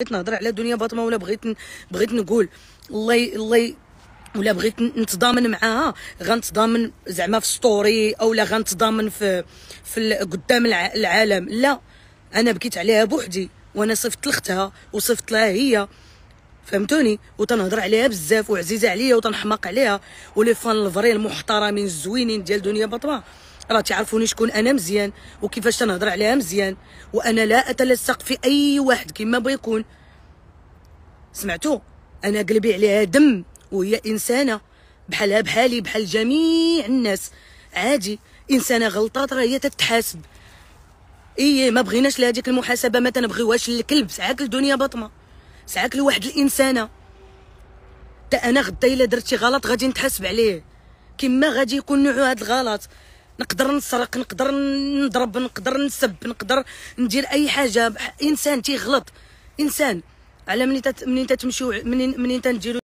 بغيت نهضر على دنيا باطمه ولا بغيت بغيت نقول الله الله ولا بغيت نتضامن معاها غنتضامن زعما في ستوري اولا غنتضامن في في قدام العالم لا انا بكيت عليها بوحدي وانا صفت لختها وصفت لها هي فهمتوني وتنهضر عليها بزاف وعزيزه عليا وتنحماق عليها ولي فان الفري المحترمين الزوينين ديال دنيا فاطمه راه تعرفوني شكون انا مزيان وكيفاش تنهضر عليها مزيان وانا لا اتلصق في اي واحد كما بيكون سمعتوا انا قلبي عليها دم وهي انسانه بحالها بحالي بحال جميع الناس عادي انسانه غلطات راه هي تتحاسب ايه ما بغيناش لهذيك المحاسبه ما تنبغيوهاش للكلب ساعاك الدنيا باطمه ساعاك لواحد الانسانه تا انا غدا الا درت شي غلط غادي نتحاسب عليه كما غادي يكون نوع هذا الغلط نقدر نسرق نقدر نضرب نقدر نسب نقدر ندير اي حاجه انسان تيغلط انسان على منين تت... منين تتمشيو منين منين تنديرو